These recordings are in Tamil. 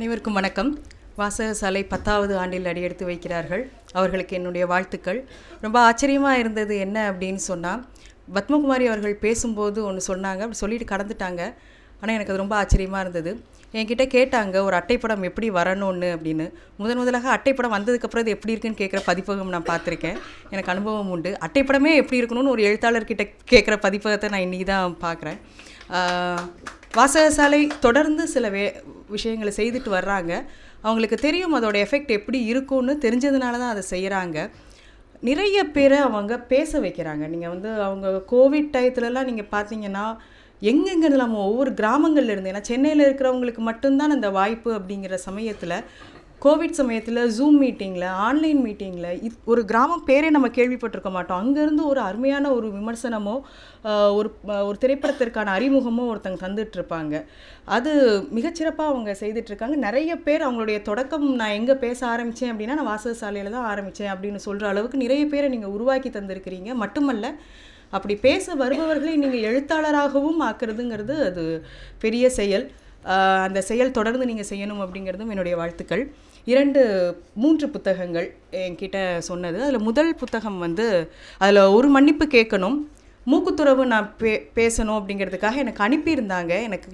அனைவருக்கும் வணக்கம் வாசகசாலை பத்தாவது ஆண்டில் அடியெடுத்து வைக்கிறார்கள் அவர்களுக்கு என்னுடைய வாழ்த்துக்கள் ரொம்ப ஆச்சரியமாக இருந்தது என்ன அப்படின்னு சொன்னால் பத்மகுமாரி அவர்கள் பேசும்போது ஒன்று சொன்னாங்க அப்படி சொல்லிட்டு கடந்துட்டாங்க ஆனால் எனக்கு அது ரொம்ப ஆச்சரியமாக இருந்தது என்கிட்ட கேட்டாங்க ஒரு அட்டைப்படம் எப்படி வரணும்னு அப்படின்னு முதன் முதலாக அட்டைப்படம் வந்ததுக்கப்புறம் இது எப்படி இருக்குன்னு கேட்குற பதிப்பகம் நான் பார்த்துருக்கேன் எனக்கு அனுபவம் உண்டு அட்டைப்படமே எப்படி இருக்கணும்னு ஒரு எழுத்தாளர்கிட்ட கேட்குற பதிப்பகத்தை நான் இன்றைக்கி தான் பார்க்குறேன் வாசகசாலை தொடர்ந்து சில வே விஷயங்களை செய்துட்டு வர்றாங்க அவங்களுக்கு தெரியும் அதோட எஃபெக்ட் எப்படி இருக்கும்னு தெரிஞ்சதுனால தான் அதை செய்கிறாங்க நிறைய பேரை அவங்க பேச வைக்கிறாங்க நீங்கள் வந்து அவங்க கோவிட் டயத்துலலாம் நீங்கள் பார்த்தீங்கன்னா எங்கெங்கே நம்ம ஒவ்வொரு கிராமங்கள்லேருந்து ஏன்னா சென்னையில் இருக்கிறவங்களுக்கு மட்டும்தான் அந்த வாய்ப்பு அப்படிங்கிற சமயத்தில் கோவிட் சமயத்தில் ஜூம் மீட்டிங்கில் ஆன்லைன் மீட்டிங்கில் ஒரு கிராமம் பேரே நம்ம கேள்விப்பட்டிருக்க மாட்டோம் அங்கேருந்து ஒரு அருமையான ஒரு விமர்சனமோ ஒரு ஒரு திரைப்படத்திற்கான அறிமுகமோ ஒருத்தங்க தந்துட்டுருப்பாங்க அது மிகச்சிறப்பாக அவங்க செய்துட்ருக்காங்க நிறைய பேர் அவங்களுடைய தொடக்கம் நான் எங்கே பேச ஆரம்பித்தேன் அப்படின்னா நான் வாசகசாலையில் தான் ஆரம்பித்தேன் அப்படின்னு சொல்கிற அளவுக்கு நிறைய பேரை நீங்கள் உருவாக்கி தந்திருக்கிறீங்க மட்டுமல்ல அப்படி பேச வருபவர்களை நீங்கள் எழுத்தாளராகவும் ஆக்குறதுங்கிறது அது பெரிய செயல் அந்த செயல் தொடர்ந்து நீங்கள் செய்யணும் அப்படிங்கிறதும் என்னுடைய வாழ்த்துக்கள் இரண்டு மூன்று புத்தகங்கள் என்கிட்ட சொன்னது அதில் முதல் புத்தகம் வந்து அதில் ஒரு மன்னிப்பு கேட்கணும் மூக்குத்துறவு நான் பே பேசணும் அப்படிங்கிறதுக்காக எனக்கு அனுப்பியிருந்தாங்க எனக்கு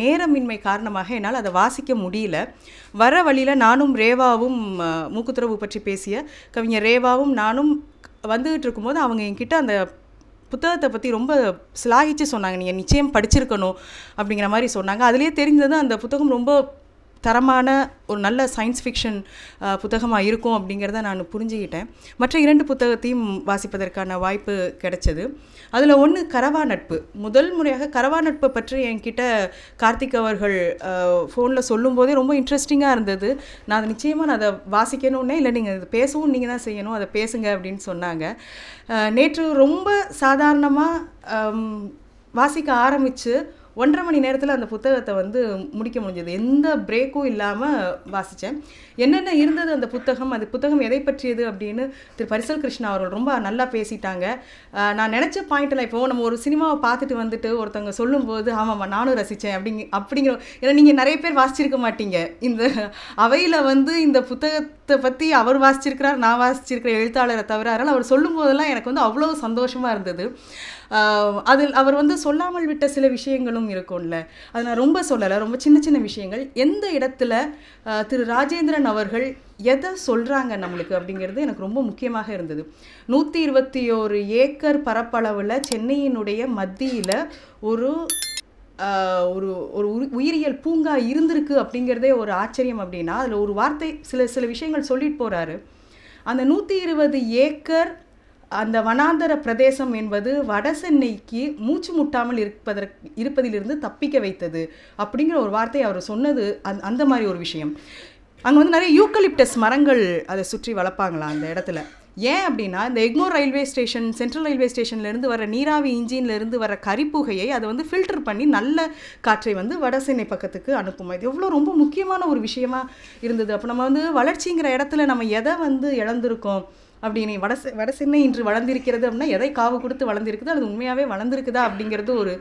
நேரமின்மை காரணமாக என்னால் அதை வாசிக்க முடியல வர வழியில் நானும் ரேவாவும் மூக்குத்துறவு பற்றி பேசிய கவிஞர் ரேவாவும் நானும் வந்துகிட்டு இருக்கும்போது அவங்க என்கிட்ட அந்த புத்தகத்தை பற்றி ரொம்ப சிலாகிச்சு சொன்னாங்க நீங்கள் நிச்சயம் படிச்சிருக்கணும் அப்படிங்கிற மாதிரி சொன்னாங்க அதுலேயே தெரிஞ்சது அந்த புத்தகம் ரொம்ப தரமான ஒரு நல்ல சயின்ஸ் ஃபிக்ஷன் புத்தகமாக இருக்கும் அப்படிங்கிறத நான் புரிஞ்சுக்கிட்டேன் மற்ற இரண்டு புத்தகத்தையும் வாசிப்பதற்கான வாய்ப்பு கிடைச்சது அதில் ஒன்று கரவா நட்பு முதல் முறையாக கரவா நட்பை பற்றி என்கிட்ட கார்த்திக் அவர்கள் ஃபோனில் சொல்லும்போதே ரொம்ப இன்ட்ரெஸ்டிங்காக இருந்தது நான் அதை நிச்சயமாக நான் அதை வாசிக்கணுன்னே இல்லை நீங்கள் அதை பேசவும் நீங்கள் தான் செய்யணும் அதை பேசுங்க அப்படின்னு சொன்னாங்க நேற்று ரொம்ப சாதாரணமாக வாசிக்க ஆரம்பித்து ஒன்றரை மணி நேரத்தில் அந்த புத்தகத்தை வந்து முடிக்க முடிஞ்சது எந்த பிரேக்கும் இல்லாமல் வாசித்தேன் என்னென்ன இருந்தது அந்த புத்தகம் அது புத்தகம் எதை பற்றியது அப்படின்னு திரு பரிசல் கிருஷ்ணா அவர்கள் ரொம்ப நல்லா பேசிட்டாங்க நான் நினச்ச பாயிண்ட்டில் இப்போது நம்ம ஒரு சினிமாவை பார்த்துட்டு வந்துட்டு ஒருத்தவங்க சொல்லும்போது ஆமாம்மா நானும் ரசித்தேன் அப்படிங்க அப்படிங்கிற ஏன்னா நீங்கள் நிறைய பேர் வாசிச்சிருக்க மாட்டீங்க இந்த அவையில் வந்து இந்த புத்தக எழுத்தை பற்றி அவர் வாசிச்சிருக்கிறார் நான் வாசிச்சிருக்கிற எழுத்தாளரை தவிர அதனால் அவர் சொல்லும் போதெல்லாம் எனக்கு வந்து அவ்வளோ சந்தோஷமாக இருந்தது அதில் அவர் வந்து சொல்லாமல் விட்ட சில விஷயங்களும் இருக்கும்ல அது நான் ரொம்ப சொல்லலை ரொம்ப சின்ன சின்ன விஷயங்கள் எந்த இடத்துல திரு ராஜேந்திரன் அவர்கள் எதை சொல்கிறாங்க நம்மளுக்கு அப்படிங்கிறது எனக்கு ரொம்ப முக்கியமாக இருந்தது நூற்றி இருபத்தி ஓரு ஏக்கர் பரப்பளவில் சென்னையினுடைய மத்தியில் ஒரு ஒரு ஒரு உயிரியல் பூங்கா இருந்திருக்கு அப்படிங்கிறதே ஒரு ஆச்சரியம் அப்படின்னா அதில் ஒரு வார்த்தை சில சில விஷயங்கள் சொல்லிட்டு போகிறாரு அந்த நூற்றி இருபது ஏக்கர் அந்த வனாந்தர பிரதேசம் என்பது வட சென்னைக்கு மூச்சு முட்டாமல் இருப்பதற்கு இருப்பதிலிருந்து தப்பிக்க வைத்தது அப்படிங்கிற ஒரு வார்த்தை அவர் சொன்னது அந் அந்த மாதிரி ஒரு விஷயம் அங்கே வந்து நிறைய யூக்கலிப்டஸ் மரங்கள் அதை சுற்றி வளர்ப்பாங்களா அந்த இடத்துல ஏன் அப்படின்னா இந்த Egmore railway station central railway ஸ்டேஷன்லேருந்து வர நீராவி இன்ஜின்லேருந்து வர கரிப்புகையை அதை வந்து ஃபில்டர் பண்ணி நல்ல காற்றை வந்து வடசென்னை பக்கத்துக்கு அனுப்புமா இது எவ்வளோ ரொம்ப முக்கியமான ஒரு விஷயமா இருந்தது அப்போ நம்ம வந்து வளர்ச்சிங்கிற இடத்துல நம்ம எதை வந்து இழந்திருக்கோம் நீ வட வட சென்னை இன்று வளர்ந்திருக்கிறது அப்படின்னா எதை காவு கொடுத்து வளர்ந்திருக்குதோ அது உண்மையாகவே வளர்ந்துருக்குதா அப்படிங்கிறது ஒரு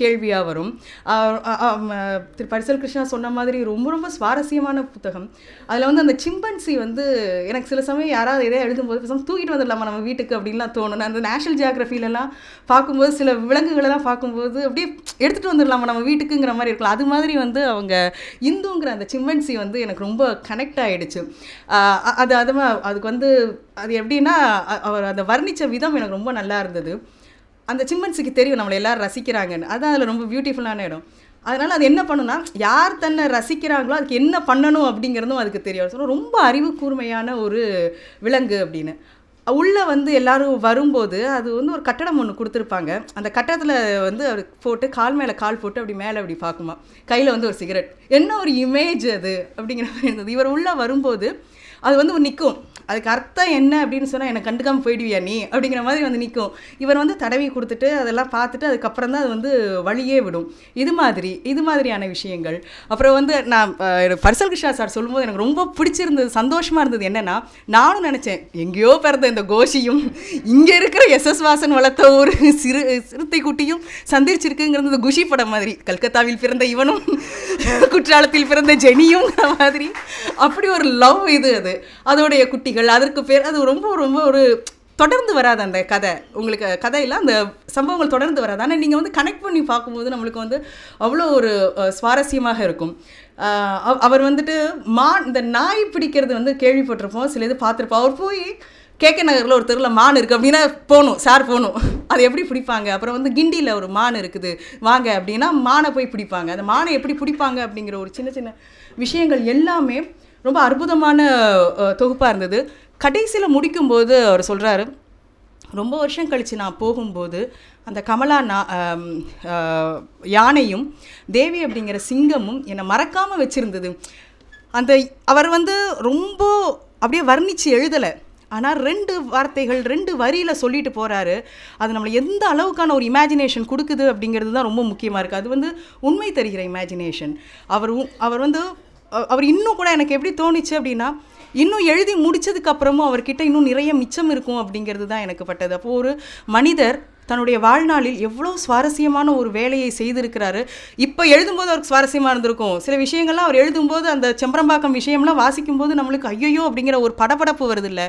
கேள்வியாக வரும் திரு பரிசல் கிருஷ்ணா சொன்ன மாதிரி ரொம்ப ரொம்ப சுவாரஸ்யமான புத்தகம் அதில் வந்து அந்த சிம்பன்சி வந்து எனக்கு சில சமயம் யாராவது எதையா எழுதும்போது பேசாமல் தூக்கிட்டு வந்துடலாமா நம்ம வீட்டுக்கு அப்படின்லாம் தோணும் அந்த நேஷனல் ஜியாகிரஃபிலெலாம் பார்க்கும்போது சில விலங்குகளெல்லாம் பார்க்கும்போது அப்படியே எடுத்துகிட்டு வந்துடலாமா நம்ம வீட்டுக்குங்கிற மாதிரி இருக்கலாம் அது மாதிரி வந்து அவங்க இந்துங்கிற அந்த சிம்பன்சி வந்து எனக்கு ரொம்ப கனெக்ட் ஆகிடுச்சு அது அதுமா அதுக்கு வந்து அது எப்படின்னா அவர் அந்த வர்ணித்த விதம் எனக்கு ரொம்ப நல்லா இருந்தது அந்த சிம்மன்ஸுக்கு தெரியும் நம்மளை எல்லோரும் ரசிக்கிறாங்கன்னு அதுதான் அதில் ரொம்ப பியூட்டிஃபுல்லான இடம் அதனால் அது என்ன பண்ணுன்னா யார் தன்னை ரசிக்கிறாங்களோ அதுக்கு என்ன பண்ணணும் அப்படிங்கிறதும் அதுக்கு தெரியும் சொல்ல ரொம்ப அறிவு கூர்மையான ஒரு விலங்கு அப்படின்னு உள்ளே வந்து எல்லோரும் வரும்போது அது வந்து ஒரு கட்டடம் ஒன்று கொடுத்துருப்பாங்க அந்த கட்டடத்தில் வந்து அவர் போட்டு கால் மேலே கால் போட்டு அப்படி மேலே அப்படி பார்க்குமா கையில் வந்து ஒரு சிகரெட் என்ன ஒரு இமேஜ் அது அப்படிங்கிற மாதிரி இருந்தது இவர் உள்ளே வரும்போது அது வந்து நிற்கும் அதுக்கு அர்த்தம் என்ன அப்படின்னு சொன்னால் எனக்கு கண்டுக்காமல் போயிடுவியா நீ அப்படிங்கிற மாதிரி வந்து நிற்கும் இவர் வந்து தடவி கொடுத்துட்டு அதெல்லாம் பார்த்துட்டு அதுக்கப்புறம் தான் அது வந்து வழியே விடும் இது மாதிரி இது மாதிரியான விஷயங்கள் அப்புறம் வந்து நான் பர்சல் கிருஷ்ணா சார் சொல்லும்போது எனக்கு ரொம்ப பிடிச்சிருந்தது சந்தோஷமாக இருந்தது என்னென்னா நானும் நினச்சேன் எங்கேயோ பிறந்த இந்த கோஷியும் இங்கே இருக்கிற எஸ் எஸ் வாசன் வளர்த்த ஒரு சிறு சிறுத்தை குட்டியும் சந்திரிச்சிருக்குங்கிறது குஷி படம் மாதிரி கல்கத்தாவில் பிறந்த இவனும் குற்றாலத்தில் பிறந்த ஜெனியுங்கிற மாதிரி அப்படி ஒரு லவ் இது அது வருது அதோடைய குட்டிகள் அதற்கு பேர் அது ரொம்ப ரொம்ப ஒரு தொடர்ந்து வராது அந்த கதை உங்களுக்கு கதையில் அந்த சம்பவங்கள் தொடர்ந்து வராது ஆனால் நீங்கள் வந்து கனெக்ட் பண்ணி பார்க்கும்போது நம்மளுக்கு வந்து அவ்வளோ ஒரு சுவாரஸ்யமாக இருக்கும் அவர் வந்துட்டு மா இந்த நாய் பிடிக்கிறது வந்து கேள்விப்பட்டிருப்போம் சில இது பார்த்துருப்போம் அவர் போய் கேகே நகரில் ஒரு தெருவில் மான் இருக்குது அப்படின்னா போகணும் சார் போகணும் அது எப்படி பிடிப்பாங்க அப்புறம் வந்து கிண்டியில் ஒரு மான் இருக்குது வாங்க அப்படின்னா மானை போய் பிடிப்பாங்க அந்த மானை எப்படி பிடிப்பாங்க அப்படிங்கிற ஒரு சின்ன சின்ன விஷயங்கள் எல்லாமே ரொம்ப அற்புதமான தொகுப்பாக இருந்தது கடைசியில் முடிக்கும்போது அவர் சொல்கிறாரு ரொம்ப வருஷம் கழித்து நான் போகும்போது அந்த கமலா யானையும் தேவி அப்படிங்கிற சிங்கமும் என்னை மறக்காமல் வச்சுருந்தது அந்த அவர் வந்து ரொம்ப அப்படியே வர்ணித்து எழுதலை ஆனால் ரெண்டு வார்த்தைகள் ரெண்டு வரியில் சொல்லிட்டு போகிறாரு அது நம்மளை எந்த அளவுக்கான ஒரு இமேஜினேஷன் கொடுக்குது அப்படிங்கிறது தான் ரொம்ப முக்கியமாக இருக்குது அது வந்து உண்மை தருகிற இமேஜினேஷன் அவர் அவர் வந்து அவர் இன்னும் கூட எனக்கு எப்படி தோணுச்சு அப்படின்னா இன்னும் எழுதி முடித்ததுக்கப்புறமும் அவர்கிட்ட இன்னும் நிறைய மிச்சம் இருக்கும் அப்படிங்கிறது தான் எனக்கு பட்டது அப்போது ஒரு மனிதர் தன்னுடைய வாழ்நாளில் எவ்வளோ சுவாரஸ்யமான ஒரு வேலையை செய்திருக்கிறாரு இப்போ எழுதும்போது அவருக்கு சுவாரஸ்யமாக இருந்திருக்கும் சில விஷயங்கள்லாம் அவர் எழுதும்போது அந்த செம்பரம்பாக்கம் விஷயம்லாம் வாசிக்கும்போது நம்மளுக்கு ஐயோ அப்படிங்கிற ஒரு படப்படப்பு வருதில்ல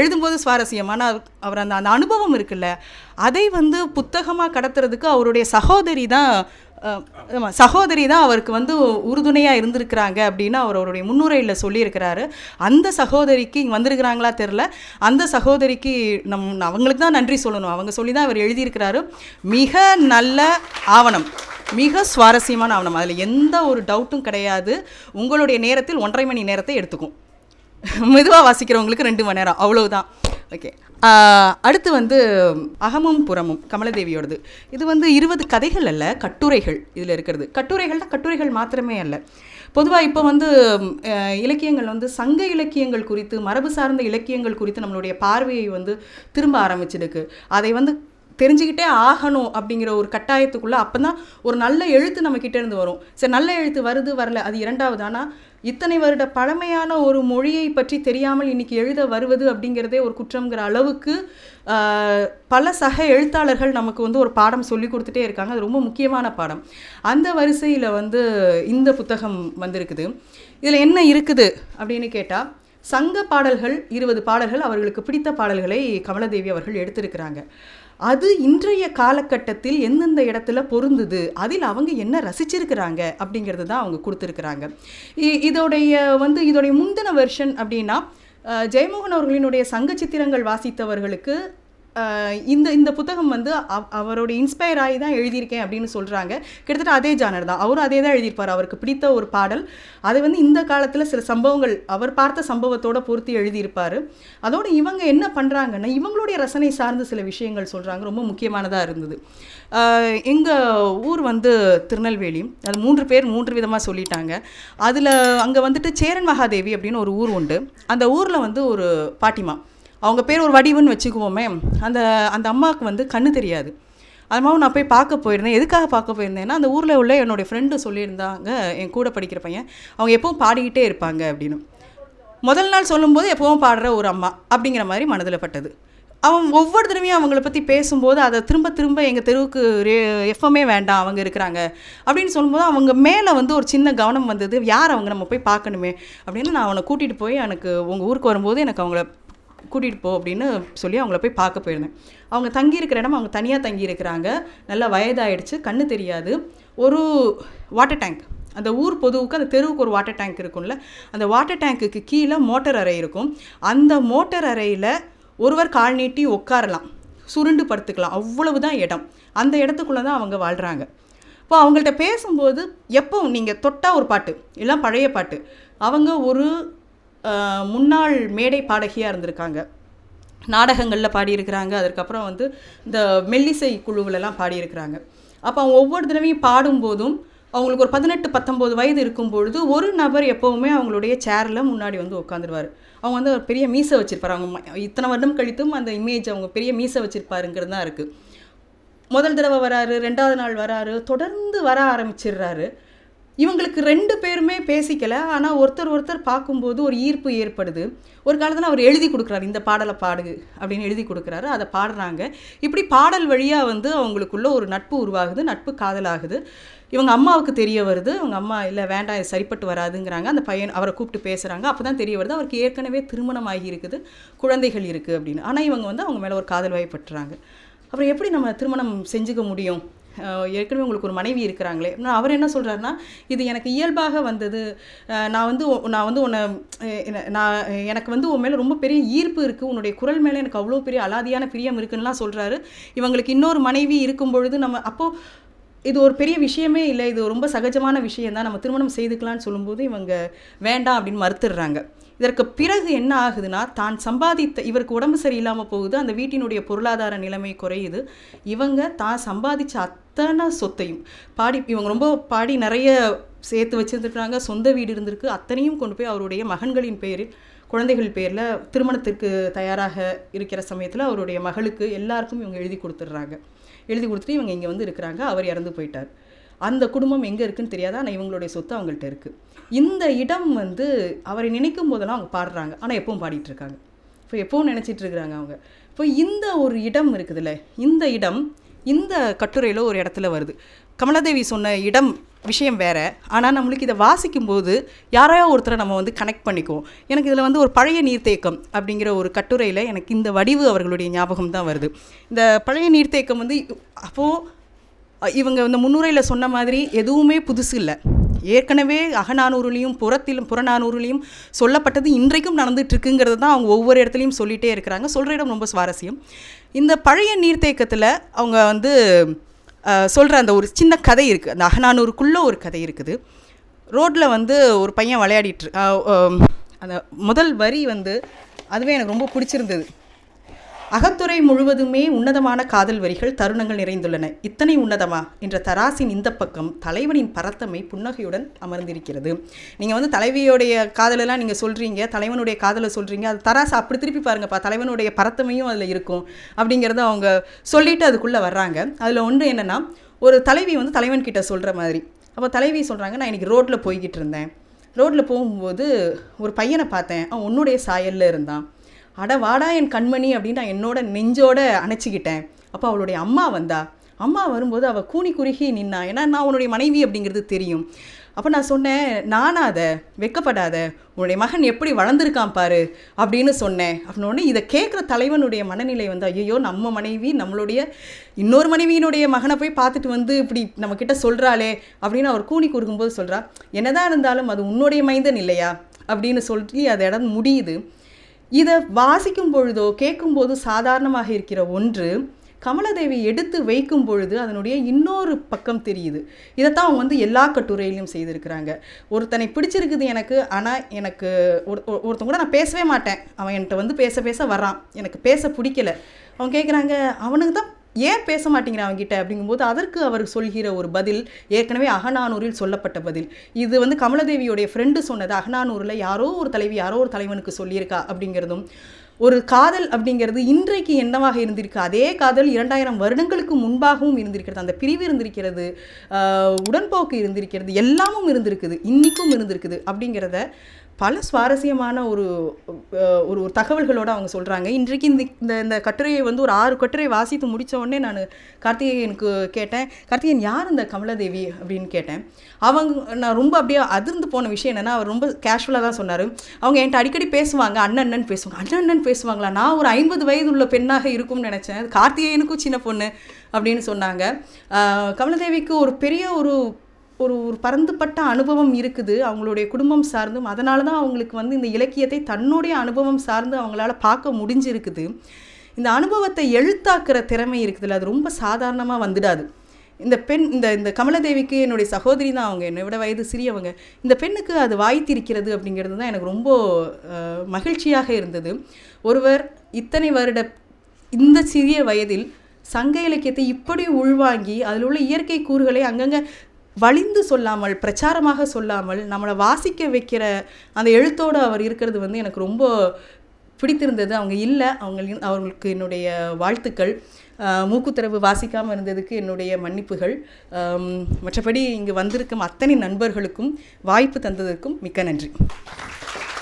எழுதும்போது சுவாரஸ்யமான அவர் அந்த அந்த அனுபவம் இருக்குல்ல அதை வந்து புத்தகமாக கடத்துறதுக்கு அவருடைய சகோதரி தான் சகோதரி தான் அவருக்கு வந்து உறுதுணையாக இருந்திருக்கிறாங்க அப்படின்னு அவர் அவருடைய முன்னுரையில் சொல்லியிருக்கிறாரு அந்த சகோதரிக்கு இங்கே வந்திருக்கிறாங்களா தெரில அந்த சகோதரிக்கு நம் அவங்களுக்கு தான் நன்றி சொல்லணும் அவங்க சொல்லி தான் அவர் எழுதியிருக்கிறாரு மிக நல்ல ஆவணம் மிக சுவாரஸ்யமான ஆவணம் அதில் எந்த ஒரு டவுட்டும் கிடையாது உங்களுடைய நேரத்தில் ஒன்றரை மணி நேரத்தை எடுத்துக்கும் மெதுவாக வாசிக்கிறவங்களுக்கு ரெண்டு மணி நேரம் அவ்வளோதான் ஓகே அடுத்து வந்து அகமும் புறமும் கமலதேவியோடது இது வந்து இருபது கதைகள் அல்ல கட்டுரைகள் இதில் இருக்கிறது கட்டுரைகள்னா கட்டுரைகள் மாத்திரமே அல்ல பொதுவாக இப்போ வந்து இலக்கியங்கள் வந்து சங்க இலக்கியங்கள் குறித்து மரபு சார்ந்த இலக்கியங்கள் குறித்து நம்மளுடைய பார்வையை வந்து திரும்ப ஆரம்பிச்சிருக்கு அதை வந்து தெரிஞ்சுக்கிட்டே ஆகணும் அப்படிங்கிற ஒரு கட்டாயத்துக்குள்ளே அப்போ தான் ஒரு நல்ல எழுத்து நம்மக்கிட்டேருந்து வரும் சரி நல்ல எழுத்து வருது வரல அது இரண்டாவது ஆனால் இத்தனை வருட பழமையான ஒரு மொழியை பற்றி தெரியாமல் இன்றைக்கி எழுத வருவது அப்படிங்கிறதே ஒரு குற்றங்கிற அளவுக்கு பல சக எழுத்தாளர்கள் நமக்கு வந்து ஒரு பாடம் சொல்லி கொடுத்துட்டே இருக்காங்க அது ரொம்ப முக்கியமான பாடம் அந்த வரிசையில் வந்து இந்த புத்தகம் வந்திருக்குது இதில் என்ன இருக்குது அப்படின்னு கேட்டால் சங்க பாடல்கள் இருபது பாடல்கள் அவர்களுக்கு பிடித்த பாடல்களை கமலதேவி அவர்கள் எடுத்திருக்கிறாங்க அது இன்றைய காலகட்டத்தில் எந்தெந்த இடத்துல பொருந்துது அதில் அவங்க என்ன ரசிச்சிருக்கிறாங்க அப்படிங்கிறது தான் அவங்க கொடுத்துருக்குறாங்க இதோடைய வந்து இதோடைய முந்தின வெர்ஷன் அப்படின்னா ஜெயமோகன் அவர்களினுடைய சங்க சித்திரங்கள் வாசித்தவர்களுக்கு இந்த இந்த புத்தகம் வந்து அவ் அவரோட இன்ஸ்பயர் ஆகி தான் எழுதியிருக்கேன் அப்படின்னு சொல்கிறாங்க கிட்டத்தட்ட அதே ஜானர் தான் அவரும் அதே தான் எழுதியிருப்பார் அவருக்கு பிடித்த ஒரு பாடல் அதை வந்து இந்த காலத்தில் சில சம்பவங்கள் அவர் பார்த்த சம்பவத்தோட பொருத்தி எழுதியிருப்பார் அதோடு இவங்க என்ன பண்ணுறாங்கன்னா இவங்களுடைய ரசனை சார்ந்த சில விஷயங்கள் சொல்கிறாங்க ரொம்ப முக்கியமானதாக இருந்தது எங்கள் ஊர் வந்து திருநெல்வேலி அது மூன்று பேர் மூன்று விதமாக சொல்லிட்டாங்க அதில் அங்கே வந்துட்டு சேரன் மகாதேவி அப்படின்னு ஒரு ஊர் உண்டு அந்த ஊரில் வந்து ஒரு பாட்டிமா அவங்க பேர் ஒரு வடிவுன்னு வச்சுக்குவோமே அந்த அந்த அம்மாவுக்கு வந்து கண்ணு தெரியாது அதுமாவும் நான் போய் பார்க்க போயிருந்தேன் எதுக்காக பார்க்க போயிருந்தேன்னா அந்த ஊரில் உள்ள என்னுடைய ஃப்ரெண்டு சொல்லியிருந்தாங்க என் கூட படிக்கிற பையன் அவங்க எப்பவும் பாடிக்கிட்டே இருப்பாங்க அப்படின்னு முதல் நாள் சொல்லும்போது எப்பவும் பாடுற ஒரு அம்மா அப்படிங்கிற மாதிரி மனதில் பட்டது அவன் ஒவ்வொரு தடவையும் அவங்கள பற்றி பேசும்போது அதை திரும்ப திரும்ப எங்கள் தெருவுக்கு எஃப்எம்மே வேண்டாம் அவங்க இருக்கிறாங்க அப்படின்னு சொல்லும்போது அவங்க மேலே வந்து ஒரு சின்ன கவனம் வந்தது யார் அவங்க நம்ம போய் பார்க்கணுமே அப்படின்னு நான் அவனை கூட்டிகிட்டு போய் எனக்கு உங்கள் ஊருக்கு வரும்போது எனக்கு அவங்கள கூட்டிகிட்டு போ அப்படின்னு சொல்லி அவங்கள போய் பார்க்க போயிருந்தேன் அவங்க தங்கியிருக்கிற இடம் அவங்க தனியாக தங்கியிருக்கிறாங்க நல்லா வயதாகிடுச்சு கண்ணு தெரியாது ஒரு வாட்டர் டேங்க் அந்த ஊர் பொதுவுக்கு அந்த தெருவுக்கு ஒரு வாட்டர் டேங்க் இருக்கும்ல அந்த வாட்டர் டேங்க்குக்கு கீழே மோட்டர் அறை இருக்கும் அந்த மோட்டர் அறையில் ஒருவர் கால் நீட்டி உட்காரலாம் சுருண்டு படுத்துக்கலாம் அவ்வளவு தான் இடம் அந்த இடத்துக்குள்ளே தான் அவங்க வாழ்கிறாங்க இப்போ அவங்கள்ட்ட பேசும்போது எப்போ நீங்கள் தொட்டால் ஒரு பாட்டு எல்லாம் பழைய பாட்டு அவங்க ஒரு முன்னாள் மேடை பாடகியாக இருந்திருக்காங்க நாடகங்களில் பாடியிருக்கிறாங்க அதுக்கப்புறம் வந்து இந்த மெல்லிசை குழுவிலலாம் பாடியிருக்கிறாங்க அப்போ அவங்க ஒவ்வொரு தடவையும் பாடும்போதும் அவங்களுக்கு ஒரு பதினெட்டு பத்தொம்போது வயது இருக்கும் பொழுது ஒரு நபர் எப்போவுமே அவங்களுடைய சேரில் முன்னாடி வந்து உட்காந்துருவார் அவங்க வந்து ஒரு பெரிய மீசை வச்சுருப்பார் அவங்க இத்தனை வருடம் கழித்தும் அந்த இமேஜ் அவங்க பெரிய மீசை வச்சுருப்பாருங்கிறது தான் இருக்குது முதல் தடவை வராரு ரெண்டாவது நாள் வராரு தொடர்ந்து வர ஆரம்பிச்சிடுறாரு இவங்களுக்கு ரெண்டு பேருமே பேசிக்கல ஆனால் ஒருத்தர் ஒருத்தர் பார்க்கும்போது ஒரு ஈர்ப்பு ஏற்படுது ஒரு காலத்தில் அவர் எழுதி கொடுக்குறாரு இந்த பாடலை பாடு அப்படின்னு எழுதி கொடுக்குறாரு அதை பாடுறாங்க இப்படி பாடல் வழியாக வந்து அவங்களுக்குள்ள ஒரு நட்பு உருவாகுது நட்பு காதலாகுது இவங்க அம்மாவுக்கு தெரிய வருது அவங்க அம்மா இல்லை வேண்டாம் சரிப்பட்டு வராதுங்கிறாங்க அந்த பையன் அவரை கூப்பிட்டு பேசுகிறாங்க அப்போ தான் தெரிய வருது அவருக்கு ஏற்கனவே திருமணம் ஆகியிருக்குது இருக்குது குழந்தைகள் இருக்குது அப்படின்னு ஆனால் இவங்க வந்து அவங்க மேலே ஒரு காதல் வாய்ப்பட்டுறாங்க அப்புறம் எப்படி நம்ம திருமணம் செஞ்சுக்க முடியும் ஏற்கனவே உங்களுக்கு ஒரு மனைவி இருக்கிறாங்களே அவர் என்ன சொல்கிறாருன்னா இது எனக்கு இயல்பாக வந்தது நான் வந்து நான் வந்து உன்னை நான் எனக்கு வந்து உன் மேலே ரொம்ப பெரிய ஈர்ப்பு இருக்குது உன்னுடைய குரல் மேலே எனக்கு அவ்வளோ பெரிய அலாதியான பிரியம் இருக்குன்னுலாம் சொல்கிறாரு இவங்களுக்கு இன்னொரு மனைவி இருக்கும் பொழுது நம்ம அப்போது இது ஒரு பெரிய விஷயமே இல்லை இது ரொம்ப சகஜமான விஷயம் தான் நம்ம திருமணம் செய்துக்கலான்னு சொல்லும்போது இவங்க வேண்டாம் அப்படின்னு மறுத்துடுறாங்க இதற்கு பிறகு என்ன ஆகுதுன்னா தான் சம்பாதித்த இவருக்கு உடம்பு சரியில்லாமல் போகுது அந்த வீட்டினுடைய பொருளாதார நிலைமை குறையுது இவங்க தான் சம்பாதிச்ச அத்தனை சொத்தையும் பாடி இவங்க ரொம்ப பாடி நிறைய சேர்த்து வச்சுருந்துருக்காங்க சொந்த வீடு இருந்திருக்கு அத்தனையும் கொண்டு போய் அவருடைய மகன்களின் பெயரில் குழந்தைகள் பேரில் திருமணத்திற்கு தயாராக இருக்கிற சமயத்தில் அவருடைய மகளுக்கு எல்லாருக்கும் இவங்க எழுதி கொடுத்துட்றாங்க எழுதி கொடுத்துட்டு இவங்க இங்கே வந்து இருக்கிறாங்க அவர் இறந்து போயிட்டார் அந்த குடும்பம் எங்கே இருக்குன்னு தெரியாது ஆனால் இவங்களுடைய சொத்து அவங்கள்ட்ட இருக்குது இந்த இடம் வந்து அவரை நினைக்கும் போதெல்லாம் அவங்க பாடுறாங்க ஆனால் எப்பவும் பாடிட்டுருக்காங்க இப்போ எப்பவும் நினச்சிட்டு இருக்கிறாங்க அவங்க இப்போ இந்த ஒரு இடம் இருக்குதுல்ல இந்த இடம் இந்த கட்டுரையில் ஒரு இடத்துல வருது கமலாதேவி சொன்ன இடம் விஷயம் வேறு ஆனால் நம்மளுக்கு இதை வாசிக்கும்போது யாரையோ ஒருத்தரை நம்ம வந்து கனெக்ட் பண்ணிக்குவோம் எனக்கு இதில் வந்து ஒரு பழைய நீர்த்தேக்கம் அப்படிங்கிற ஒரு கட்டுரையில் எனக்கு இந்த வடிவு அவர்களுடைய ஞாபகம் தான் வருது இந்த பழைய நீர்த்தேக்கம் வந்து அப்போது இவங்க இந்த முன்னுரையில் சொன்ன மாதிரி எதுவுமே புதுசு இல்லை ஏற்கனவே அகநானூறுலையும் புறத்திலும் புறநானூறுலையும் சொல்லப்பட்டது இன்றைக்கும் நடந்துட்டுருக்குங்கிறது தான் அவங்க ஒவ்வொரு இடத்துலையும் சொல்லிகிட்டே இருக்கிறாங்க சொல்கிற இடம் ரொம்ப சுவாரஸ்யம் இந்த பழைய நீர்த்தேக்கத்தில் அவங்க வந்து சொல்கிற அந்த ஒரு சின்ன கதை இருக்குது அந்த அகநானூருக்குள்ளே ஒரு கதை இருக்குது ரோட்டில் வந்து ஒரு பையன் விளையாடிட்டு அந்த முதல் வரி வந்து அதுவே எனக்கு ரொம்ப பிடிச்சிருந்தது அகத்துறை முழுவதுமே உன்னதமான காதல் வரிகள் தருணங்கள் நிறைந்துள்ளன இத்தனை உன்னதமா என்ற தராசின் இந்த பக்கம் தலைவனின் பரத்தமை புன்னகையுடன் அமர்ந்திருக்கிறது நீங்கள் வந்து தலைவியோடைய காதலெல்லாம் நீங்கள் சொல்கிறீங்க தலைவனுடைய காதலை சொல்கிறீங்க அது தராசு அப்படி திருப்பி பாருங்கப்பா தலைவனுடைய பரத்தமையும் அதில் இருக்கும் அப்படிங்கிறத அவங்க சொல்லிட்டு அதுக்குள்ளே வர்றாங்க அதில் ஒன்று என்னென்னா ஒரு தலைவி வந்து தலைவன் கிட்டே சொல்கிற மாதிரி அப்போ தலைவி சொல்கிறாங்க நான் இன்றைக்கி ரோட்டில் போய்கிட்டு இருந்தேன் ரோட்டில் போகும்போது ஒரு பையனை பார்த்தேன் அவன் உன்னுடைய சாயலில் இருந்தான் அட வாடா என் கண்மணி அப்படின்னு நான் என்னோட நெஞ்சோட அணைச்சிக்கிட்டேன் அப்போ அவளுடைய அம்மா வந்தா அம்மா வரும்போது அவள் கூனி குறுகி நின்னா ஏன்னா நான் உன்னுடைய மனைவி அப்படிங்கிறது தெரியும் அப்போ நான் சொன்னேன் நானாத வெக்கப்படாத உன்னுடைய மகன் எப்படி வளர்ந்துருக்கான் பாரு அப்படின்னு சொன்னேன் அப்படின்னோடனே இதை கேட்குற தலைவனுடைய மனநிலை வந்து ஐயோ நம்ம மனைவி நம்மளுடைய இன்னொரு மனைவியினுடைய மகனை போய் பார்த்துட்டு வந்து இப்படி நம்மக்கிட்ட சொல்கிறாளே அப்படின்னு அவர் கூணி குறுகும்போது சொல்கிறா என்னதான் இருந்தாலும் அது உன்னுடைய மைந்தன் இல்லையா அப்படின்னு சொல்லி அதை இடம் முடியுது இதை வாசிக்கும் பொழுதோ கேட்கும்போது சாதாரணமாக இருக்கிற ஒன்று கமலதேவி எடுத்து வைக்கும் பொழுது அதனுடைய இன்னொரு பக்கம் தெரியுது இதைத்தான் அவங்க வந்து எல்லா கட்டுரையிலையும் செய்திருக்கிறாங்க ஒருத்தனை பிடிச்சிருக்குது எனக்கு ஆனால் எனக்கு ஒரு ஒருத்தன் கூட நான் பேசவே மாட்டேன் அவன் என்கிட்ட வந்து பேச பேச வரான் எனக்கு பேச பிடிக்கல அவன் கேட்குறாங்க அவனுக்கு தான் ஏன் பேச மாட்டேங்கிறான் அவங்ககிட்ட அப்படிங்கும்போது அதற்கு அவர் சொல்கிற ஒரு பதில் ஏற்கனவே அகநானூரில் சொல்லப்பட்ட பதில் இது வந்து கமலதேவியோடைய ஃப்ரெண்டு சொன்னது அகநானூரில் யாரோ ஒரு தலைவி யாரோ ஒரு தலைவனுக்கு சொல்லியிருக்கா அப்படிங்கிறதும் ஒரு காதல் அப்படிங்கிறது இன்றைக்கு என்னவாக இருந்திருக்கு அதே காதல் இரண்டாயிரம் வருடங்களுக்கு முன்பாகவும் இருந்திருக்கிறது அந்த பிரிவு இருந்திருக்கிறது உடன்போக்கு இருந்திருக்கிறது எல்லாமும் இருந்திருக்குது இன்றைக்கும் இருந்திருக்குது அப்படிங்கிறத பல சுவாரஸ்யமான ஒரு ஒரு ஒரு தகவல்களோடு அவங்க சொல்கிறாங்க இன்றைக்கு இந்த இந்த இந்த கட்டுரையை வந்து ஒரு ஆறு கட்டுரை வாசித்து முடித்த உடனே நான் கார்த்திகேயனுக்கு கேட்டேன் கார்த்திகேயன் யார் இந்த கமலாதேவி அப்படின்னு கேட்டேன் அவங்க நான் ரொம்ப அப்படியே அதிர்ந்து போன விஷயம் என்னென்னா அவர் ரொம்ப கேஷுவலாக தான் சொன்னார் அவங்க என்கிட்ட அடிக்கடி பேசுவாங்க அண்ணன் பேசுவாங்க அண்ணன் அண்ணன் பேசுவாங்களா நான் ஒரு ஐம்பது வயது உள்ள பெண்ணாக இருக்கும்னு நினச்சேன் கார்த்திகேயனுக்கும் சின்ன பொண்ணு அப்படின்னு சொன்னாங்க கமலதேவிக்கு ஒரு பெரிய ஒரு ஒரு ஒரு பறந்துபட்ட அனுபவம் இருக்குது அவங்களுடைய குடும்பம் சார்ந்தும் அதனால தான் அவங்களுக்கு வந்து இந்த இலக்கியத்தை தன்னுடைய அனுபவம் சார்ந்து அவங்களால பார்க்க முடிஞ்சிருக்குது இந்த அனுபவத்தை எழுத்தாக்குற திறமை இருக்குதுல்ல அது ரொம்ப சாதாரணமாக வந்துடாது இந்த பெண் இந்த இந்த கமலதேவிக்கு என்னுடைய சகோதரி தான் அவங்க என்னை விட வயது சிறியவங்க இந்த பெண்ணுக்கு அது வாய்த்திருக்கிறது அப்படிங்கிறது தான் எனக்கு ரொம்ப மகிழ்ச்சியாக இருந்தது ஒருவர் இத்தனை வருட இந்த சிறிய வயதில் சங்க இலக்கியத்தை இப்படி உள்வாங்கி அதில் உள்ள இயற்கை கூறுகளை அங்கங்கே வலிந்து சொல்லாமல் பிரச்சாரமாக சொல்லாமல் நம்மளை வாசிக்க வைக்கிற அந்த எழுத்தோடு அவர் இருக்கிறது வந்து எனக்கு ரொம்ப பிடித்திருந்தது அவங்க இல்லை அவங்களின் அவர்களுக்கு என்னுடைய வாழ்த்துக்கள் மூக்குத்தரவு வாசிக்காமல் இருந்ததுக்கு என்னுடைய மன்னிப்புகள் மற்றபடி இங்கு வந்திருக்கும் அத்தனை நண்பர்களுக்கும் வாய்ப்பு தந்ததற்கும் மிக்க நன்றி